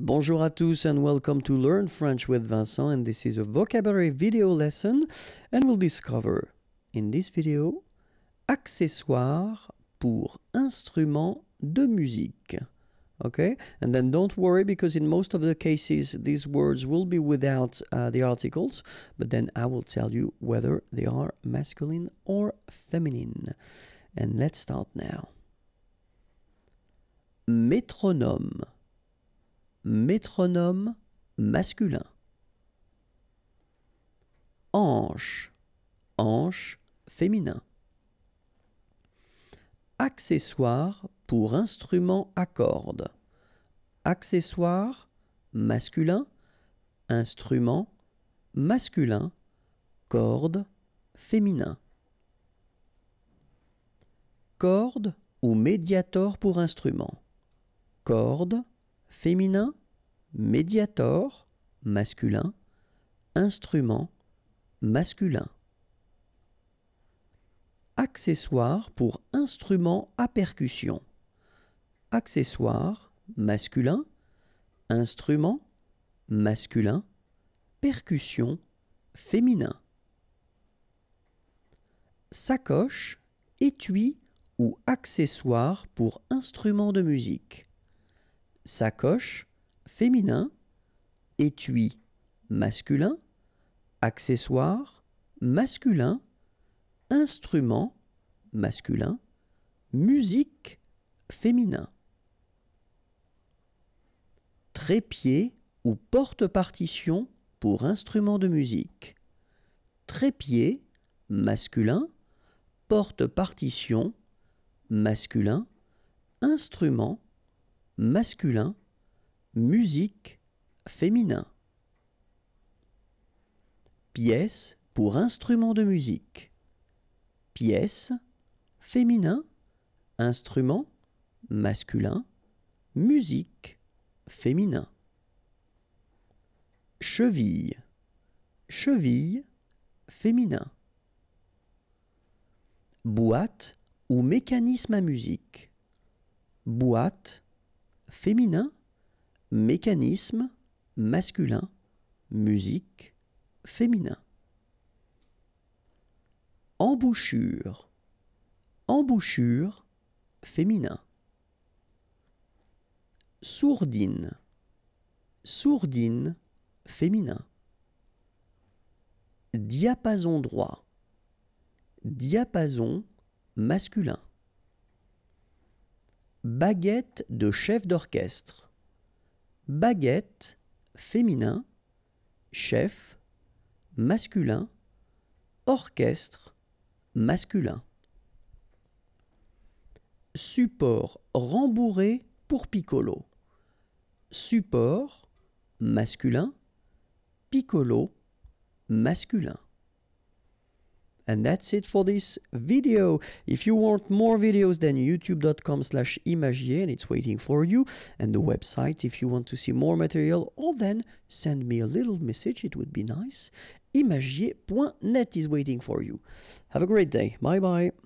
Bonjour à tous and welcome to Learn French with Vincent and this is a vocabulary video lesson and we'll discover in this video accessoires pour instruments de musique. Okay, and then don't worry because in most of the cases these words will be without uh, the articles, but then I will tell you whether they are masculine or feminine. And let's start now. Métronome métronome masculin. Anche. Anche, féminin. Accessoire pour instrument à cordes. Accessoire masculin, instrument masculin, corde féminin. Corde ou médiator pour instrument. Corde féminin, médiator, masculin, instrument, masculin. Accessoire pour instrument à percussion. Accessoire, masculin, instrument, masculin, percussion, féminin. Sacoche, étui ou accessoire pour instrument de musique sacoche féminin, étui masculin, accessoire masculin, instrument masculin, musique féminin. Trépied ou porte-partition pour instrument de musique. Trépied masculin, porte-partition masculin, instrument masculin, musique, féminin. Pièce pour instrument de musique. Pièce, féminin, instrument, masculin, musique, féminin. Cheville, cheville, féminin. Boîte ou mécanisme à musique. Boîte, féminin, mécanisme, masculin, musique, féminin. Embouchure, embouchure, féminin. Sourdine, sourdine, féminin. Diapason droit, diapason masculin baguette de chef d'orchestre. Baguette féminin, chef masculin, orchestre masculin. Support rembourré pour piccolo. Support masculin, piccolo masculin. And that's it for this video. If you want more videos, then youtube.com slash imagier and it's waiting for you. And the website, if you want to see more material, or then send me a little message, it would be nice. imagier.net is waiting for you. Have a great day. Bye bye.